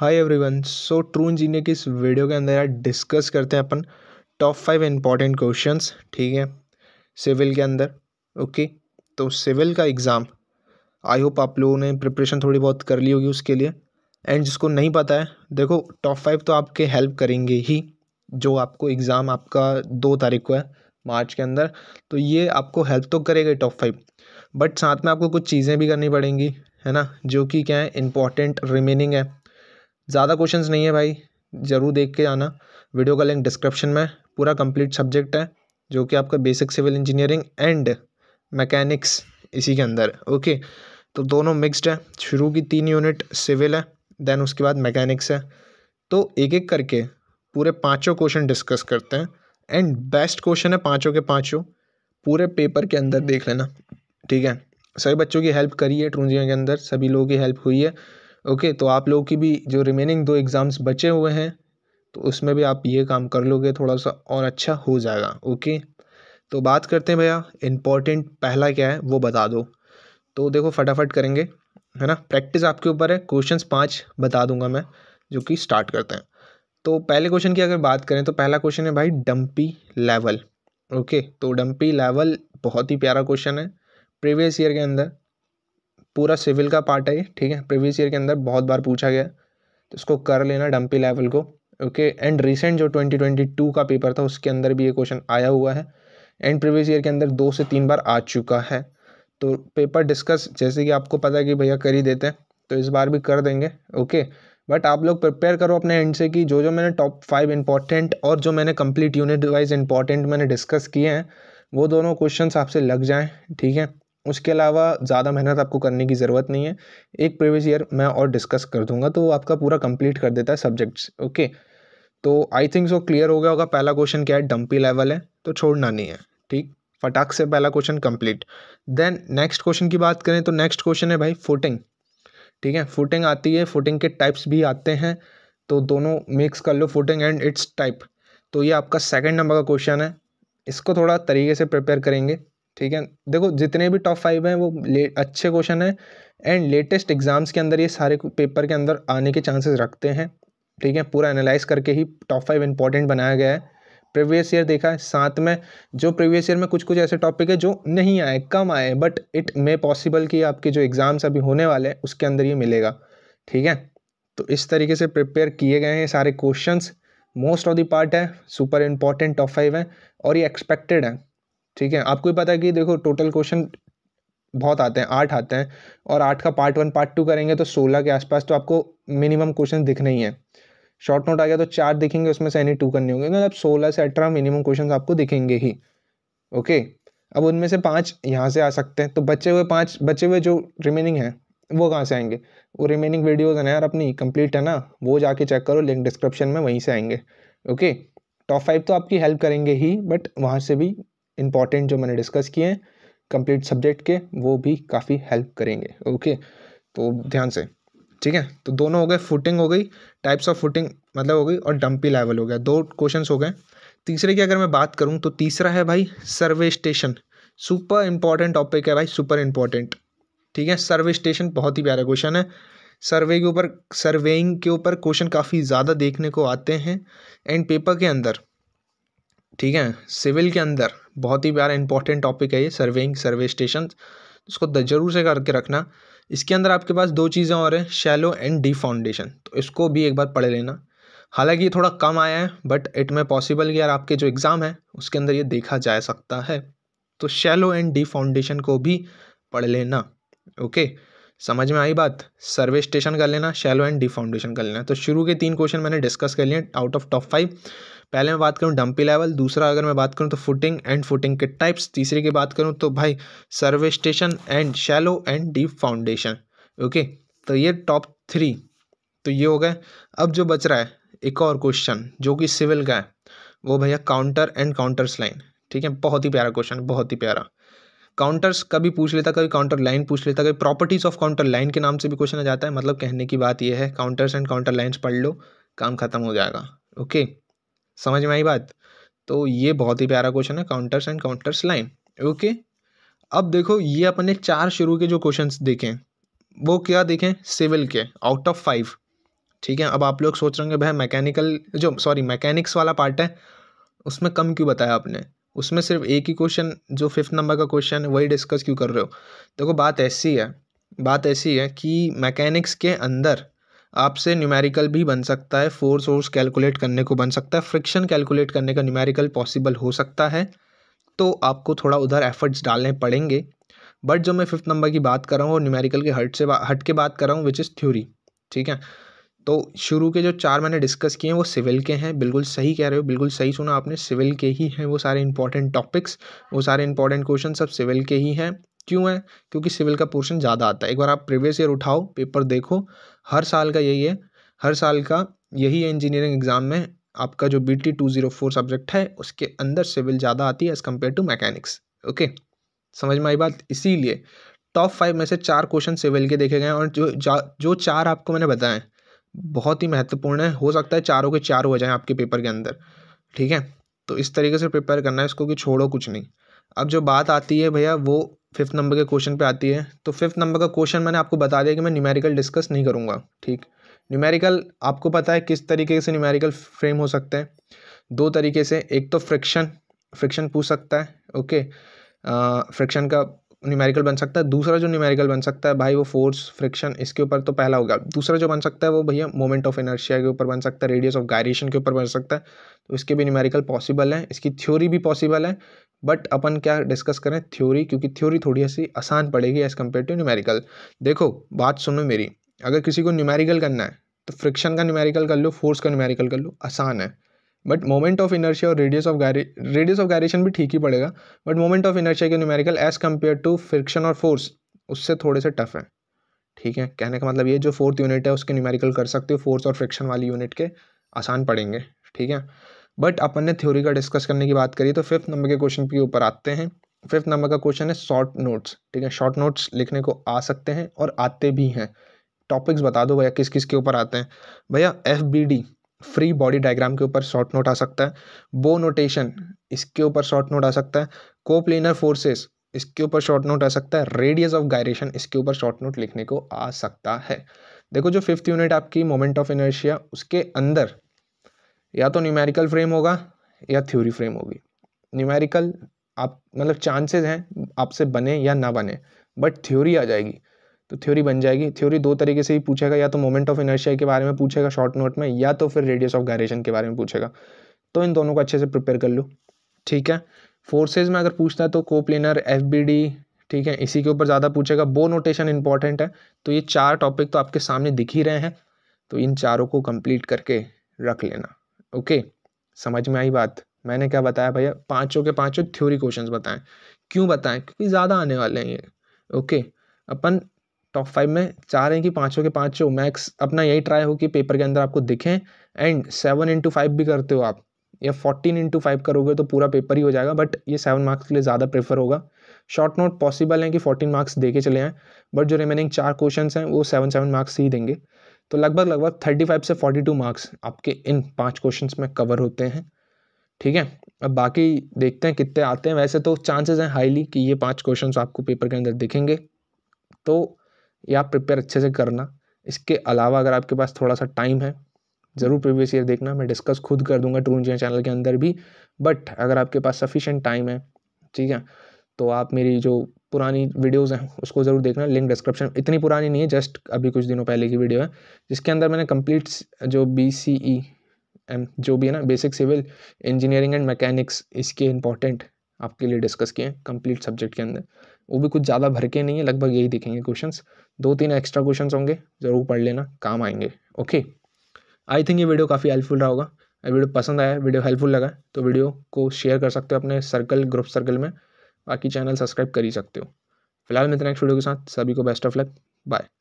हाय everyone so true engineer की इस video के अंदर यार डिस्कस करते हैं अपन टॉप फाइव इंपॉर्टेंट क्वेश्चंस ठीक है सिविल के अंदर ओके okay? तो सिविल का एग्ज़ाम आई होप आप लोगों ने प्रिपरेशन थोड़ी बहुत कर ली होगी उसके लिए एंड जिसको नहीं पता है देखो टॉप फाइव तो आपके हेल्प करेंगे ही जो आपको एग्ज़ाम आपका दो तारीख को है मार्च के अंदर तो ये आपको हेल्प तो करेगा टॉप फाइव बट साथ में आपको कुछ चीज़ें भी करनी पड़ेंगी है ना जो कि क्या है इम्पॉर्टेंट रिमेनिंग है ज़्यादा क्वेश्चंस नहीं है भाई ज़रूर देख के आना वीडियो का लिंक डिस्क्रिप्शन में पूरा कंप्लीट सब्जेक्ट है जो कि आपका basic civil engineering and mechanics इसी के अंदर ओके तो दोनों मिक्सड है शुरू की तीन यूनिट सिविल है देन उसके बाद मैकेनिक्स है तो एक एक करके पूरे पाँचों क्वेश्चन डिस्कस करते हैं एंड बेस्ट क्वेश्चन है पाँचों के पाँचों पूरे पेपर के अंदर देख लेना ठीक है सभी बच्चों की हेल्प करी है ट्रूंजिया के अंदर सभी लोगों की हेल्प हुई है ओके तो आप लोगों की भी जो रिमेनिंग दो एग्ज़ाम्स बचे हुए हैं तो उसमें भी आप ये काम कर लोगे थोड़ा सा और अच्छा हो जाएगा ओके तो बात करते हैं भैया इम्पॉर्टेंट पहला क्या है वो बता दो तो देखो फटाफट करेंगे है ना प्रैक्टिस आपके ऊपर है क्वेश्चंस पाँच बता दूंगा मैं जो कि स्टार्ट करते हैं तो पहले क्वेश्चन की अगर बात करें तो पहला क्वेश्चन है भाई डम्पी लेवल ओके तो डम्पी लेवल बहुत ही प्यारा क्वेश्चन है प्रीवियस ईयर के अंदर पूरा सिविल का पार्ट है ये ठीक है प्रीवियस ईयर के अंदर बहुत बार पूछा गया तो इसको कर लेना डम्पी लेवल को ओके एंड रिसेंट जो 2022 का पेपर था उसके अंदर भी ये क्वेश्चन आया हुआ है एंड प्रीवियस ईयर के अंदर दो से तीन बार आ चुका है तो पेपर डिस्कस जैसे कि आपको पता है कि भैया कर ही देते हैं तो इस बार भी कर देंगे ओके बट आप लोग प्रिपेयर करो अपने एंड से कि जो जो मैंने टॉप फाइव इंपॉर्टेंट और जो मैंने कंप्लीट यूनिट वाइज इंपॉर्टेंट मैंने डिस्कस किए हैं वो दोनों क्वेश्चंस आपसे लग जाएं ठीक है उसके अलावा ज़्यादा मेहनत आपको करने की ज़रूरत नहीं है एक प्रीवियस ईयर मैं और डिस्कस कर दूंगा तो वो आपका पूरा कंप्लीट कर देता है सब्जेक्ट्स ओके तो आई थिंक सो क्लियर हो गया होगा पहला क्वेश्चन क्या है डंपी लेवल है तो छोड़ना नहीं है ठीक फटाक से पहला question complete then next question की बात करें तो नेक्स्ट क्वेश्चन है भाई फुटिंग ठीक है फुटिंग आती है फुटिंग के टाइप्स भी आते हैं तो दोनों मिक्स कर लो फुटिंग एंड इट्स टाइप तो ये आपका सेकेंड नंबर का क्वेश्चन है इसको थोड़ा तरीके से प्रिपेयर करेंगे ठीक है देखो जितने भी टॉप फाइव हैं वो अच्छे क्वेश्चन हैं एंड लेटेस्ट एग्ज़ाम्स के अंदर ये सारे पेपर के अंदर आने के चांसेस रखते हैं ठीक है पूरा एनालाइज करके ही टॉप फाइव इंपॉर्टेंट बनाया गया है प्रीवियस ईयर देखा है साथ में जो प्रीवियस ईयर में कुछ कुछ ऐसे टॉपिक है जो नहीं आए कम आए बट इट मे पॉसिबल कि आपके जो एग्ज़ाम्स अभी होने वाले हैं उसके अंदर ये मिलेगा ठीक है तो इस तरीके से प्रिपेयर किए गए हैं सारे questions most of the part है सुपर इंपॉर्टेंट टॉप फाइव हैं और ये एक्सपेक्टेड है ठीक है आपको भी पता है कि देखो टोटल क्वेश्चन बहुत आते हैं आठ आते हैं और आठ का पार्ट वन पार्ट टू करेंगे तो सोलह के आसपास तो आपको मिनिमम क्वेश्चन दिखने ही हैं शॉर्ट नोट आ गया तो चार दिखेंगे उसमें से एनी टू करने होंगे मतलब सोलह से अठारह मिनिमम क्वेश्चन आपको दिखेंगे ही ओके अब उनमें से पाँच यहाँ से आ सकते हैं तो बचे हुए पाँच बचे हुए जो रिमेनिंग हैं वो कहाँ से आएंगे वो रिमेनिंग वीडियोज़ हैं यार अपनी कंप्लीट है ना वो जाके चेक करो लिंक डिस्क्रिप्शन में वहीं से आएंगे ओके टॉप फाइव तो आपकी हेल्प करेंगे ही बट वहाँ से भी इंपॉर्टेंट जो मैंने डिस्कस किए हैं कंप्लीट सब्जेक्ट के वो भी काफ़ी हेल्प करेंगे ओके तो ध्यान से ठीक है तो दोनों हो गए फुटिंग हो गई टाइप्स ऑफ फुटिंग मतलब हो गई और डंपी लेवल हो गया दो क्वेश्चन हो गए तीसरे की अगर मैं बात करूँ तो तीसरा है भाई survey station super important topic है भाई सुपर इंपॉर्टेंट ठीक है सर्वे स्टेशन बहुत ही प्यारा क्वेश्चन है सर्वे के ऊपर सर्वेइंग के ऊपर क्वेश्चन काफ़ी ज़्यादा देखने को आते हैं एंड पेपर के अंदर ठीक है सिविल के अंदर बहुत ही प्यारा इंपॉर्टेंट टॉपिक है ये सर्वेइंग सर्वे स्टेशन इसको ज़रूर से करके रखना इसके अंदर आपके पास दो चीज़ें और हैं शैलो एंड डी फाउंडेशन तो इसको भी एक बार पढ़ लेना हालांकि ये थोड़ा कम आया है बट इट में पॉसिबल कि यार आपके जो एग्ज़ाम है उसके अंदर ये देखा जा सकता है तो शैलो एंड डी फाउंडेशन को भी पढ़ लेना ओके समझ में आई बात सर्वे स्टेशन कर लेना शैलो एंड डी फाउंडेशन कर लेना तो शुरू के तीन क्वेश्चन मैंने डिस्कस कर लिए आउट ऑफ टॉप फाइव पहले मैं बात करूँ डंपी लेवल दूसरा अगर मैं बात करूँ तो फुटिंग एंड फुटिंग के टाइप्स तीसरे की बात करूँ तो भाई survey station and shallow and deep foundation okay तो ये टॉप थ्री तो ये हो गए अब जो बच रहा है एक और क्वेश्चन जो कि सिविल का है वो भैया काउंटर एंड काउंटर्स लाइन ठीक है बहुत ही प्यारा क्वेश्चन बहुत ही प्यारा काउंटर्स कभी पूछ लेता कभी काउंटर लाइन पूछ लेता कभी प्रॉपर्टीज़ ऑफ काउंटर लाइन के नाम से भी क्वेश्चन आ जाता है मतलब कहने की बात यह है काउंटर्स एंड काउंटर लाइन्स पढ़ लो काम खत्म हो जाएगा ओके समझ में आई बात तो ये बहुत ही प्यारा क्वेश्चन है counters and counters line okay अब देखो ये अपने चार शुरू के जो क्वेश्चन देखें वो क्या देखें सिविल के आउट ऑफ फाइव ठीक है अब आप लोग सोच रहे होंगे भाई मैकेनिकल जो सॉरी मैकेनिक्स वाला पार्ट है उसमें कम क्यों बताया आपने उसमें सिर्फ एक ही क्वेश्चन जो फिफ्थ नंबर का क्वेश्चन है वही डिस्कस क्यों कर रहे हो देखो बात ऐसी है बात ऐसी है कि मैकेनिक्स के अंदर आपसे न्यूमेरिकल भी बन सकता है फोर्स वोर्स कैलकुलेट करने को बन सकता है फ्रिक्शन कैलकुलेट करने का न्यूमेरिकल पॉसिबल हो सकता है तो आपको थोड़ा उधर एफर्ट्स डालने पड़ेंगे बट जो मैं फिफ्थ नंबर की बात कर रहा हूँ वो न्यूमेरिकल के हट से हट के बात कर रहा हूँ विच इज़ थ्योरी ठीक है तो शुरू के जो चार मैंने डिस्कस किए हैं वो सिविल के हैं बिल्कुल सही कह रहे हो बिल्कुल सही सुना आपने सिविल के ही हैं वो सारे इंपॉर्टेंट टॉपिक्स वो सारे इंपॉर्टेंट क्वेश्चन सब सिविल के ही हैं क्यों है क्योंकि सिविल का पोर्शन ज़्यादा आता है एक बार आप प्रीवियस ईयर उठाओ पेपर देखो हर साल का यही है हर साल का यही है इंजीनियरिंग एग्ज़ाम में आपका जो B T two zero four subject है उसके अंदर सिविल ज़्यादा आती है as compare to mechanics okay समझ में आई बात इसीलिए टॉप फाइव में से चार क्वेश्चन सिविल के देखे गए हैं और जो जो चार आपको मैंने बताए बहुत ही महत्वपूर्ण है हो सकता है चारों के चार हो जाएं आपके पेपर के अंदर ठीक है तो इस तरीके से प्रिपेयर करना है इसको कि छोड़ो कुछ नहीं अब जो बात आती है भैया वो फिफ्थ नंबर के क्वेश्चन पे आती है तो फिफ्थ नंबर का क्वेश्चन मैंने आपको बता दिया कि मैं न्यूमेरिकल डिस्कस नहीं करूँगा ठीक न्यूमेरिकल आपको पता है किस तरीके से न्यूमेरिकल फ्रेम हो सकते हैं दो तरीके से एक तो फ्रिक्शन फ्रिक्शन पूछ सकता है ओके फ्रिक्शन का न्यूमेरिकल बन सकता है दूसरा जो न्यूमेरिकल बन सकता है भाई वो फोर्स फ्रिक्शन इसके ऊपर तो पहला होगा दूसरा जो बन सकता है वो भैया मोमेंट ऑफ इनर्शिया के ऊपर बन सकता है रेडियस ऑफ गायरेशन के ऊपर बन सकता है तो इसके भी न्यूमेरिकल पॉसिबल है इसकी थ्योरी भी पॉसिबल है बट अपन क्या डिस्कस करें थ्योरी क्योंकि थ्योरी थोड़ी सी आसान पड़ेगी एज़ कम्पेयर टू न्यूमेरिकल देखो बात सुनो मेरी अगर किसी को न्यूमेरिकल करना है तो फ्रिक्शन का न्यूमेरिकल कर लो फोर्स का न्यूमेरिकल कर लो आसान है बट मोमेंट ऑफ इनर्शिया और रेडियस ऑफ गायरे रेडियस ऑफ गायरेशन भी ठीक ही पड़ेगा बट मोमेंट ऑफ इनर्शिया के numerical as compare to friction और फोर्स उससे थोड़े से टफ है ठीक है कहने का मतलब ये जो फोर्थ यूनिट है उसके न्यूमेरिकल कर सकते हो फोर्स और फ्रिक्शन वाली यूनिट के आसान पड़ेंगे ठीक है बट अपन ने थ्योरी का डिस्कस करने की बात करी तो फिफ्थ नंबर के क्वेश्चन के ऊपर आते हैं फिफ्थ नंबर का क्वेश्चन है शॉर्ट नोट्स ठीक है शॉर्ट नोट्स लिखने को आ सकते हैं और आते भी हैं टॉपिक्स बता दो भैया किस किस के ऊपर आते हैं भैया F B D free body diagram के ऊपर शॉर्ट नोट आ सकता है बो नोटेशन इसके ऊपर शॉर्ट नोट आ सकता है कोप्लेनर फोर्सेस इसके ऊपर शॉर्ट नोट आ सकता है रेडियस ऑफ गायरेशन इसके ऊपर शॉर्ट नोट लिखने को आ सकता है देखो जो फिफ्थ यूनिट आपकी मोमेंट ऑफ इनर्शिया उसके अंदर या तो न्यूमेरिकल फ्रेम होगा या थ्योरी फ्रेम होगी न्यूमेरिकल आप मतलब चांसेस हैं आपसे बने या ना बने बट थ्योरी आ जाएगी तो थ्योरी बन जाएगी थ्योरी दो तरीके से ही पूछेगा या तो मोमेंट ऑफ इनर्शिया के बारे में पूछेगा शॉर्ट नोट में या तो फिर रेडियस ऑफ गायरेशन के बारे में पूछेगा तो इन दोनों को अच्छे से प्रिपेयर कर लो ठीक है फोर्सेज में अगर पूछता है तो कोप्लेनर एफ बी डी ठीक है इसी के ऊपर ज़्यादा पूछेगा बो नोटेशन इंपॉर्टेंट है तो ये चार टॉपिक तो आपके सामने दिख ही रहे हैं तो इन चारों को कंप्लीट करके रख लेना ओके समझ में आई बात मैंने क्या बताया भैया पाँचों के पाँचों थ्योरी क्वेश्चन बताएं क्यों बताएं क्योंकि ज़्यादा आने वाले हैं ये ओके अपन टॉप फाइव में चाह रहे हैं कि पाँचों के पाँचों मैक्स अपना यही ट्राई हो कि पेपर के अंदर आपको दिखें एंड सेवन इंटू फाइव भी करते हो आप या फोर्टीन इंटू फाइव करोगे तो पूरा पेपर ही हो जाएगा बट ये सेवन मार्क्स के लिए ज़्यादा प्रेफर होगा शॉर्ट नोट पॉसिबल है कि फोर्टीन मार्क्स दे के चले आएँ बट जो रिमेनिंग चार क्वेश्चन हैं वो सेवन सेवन मार्क्स ही देंगे तो लगभग लगभग थर्टी फाइव से फोर्टी टू मार्क्स आपके इन पाँच क्वेश्चन में कवर होते हैं ठीक है अब बाकी देखते हैं कितने आते हैं वैसे तो चांसेस हैं हाईली कि ये पांच क्वेश्चंस आपको पेपर के अंदर दिखेंगे तो ये आप प्रिपेयर अच्छे से करना इसके अलावा अगर आपके पास थोड़ा सा टाइम है ज़रूर प्रीवियस ईयर देखना मैं डिस्कस खुद कर दूंगा ट्रू इंजीनियर चैनल के अंदर भी बट अगर आपके पास सफिशेंट टाइम है ठीक है तो आप मेरी जो पुरानी वीडियोज़ हैं उसको ज़रूर देखना लिंक डिस्क्रिप्शन इतनी पुरानी नहीं है जस्ट अभी कुछ दिनों पहले की वीडियो है जिसके अंदर मैंने कंप्लीट जो बी सी ई एम जो भी है ना basic civil engineering and mechanics इसके इंपॉर्टेंट आपके लिए डिस्कस किए हैं कंप्लीट सब्जेक्ट के अंदर वो भी कुछ ज़्यादा भर के नहीं है लगभग यही दिखेंगे क्वेश्चन दो तीन एक्स्ट्रा क्वेश्चन होंगे ज़रूर पढ़ लेना काम आएंगे ओके आई थिंक ये वीडियो काफ़ी हेल्पफुल रहा होगा अगर वीडियो पसंद आया वीडियो हेल्पफुल लगा तो वीडियो को शेयर कर सकते हो अपने सर्कल ग्रुप सर्कल में बाकी चैनल सब्सक्राइब कर ही सकते हो फिलहाल मित्र नेक्स्ट वीडियो के साथ सभी को बेस्ट ऑफ लक बाय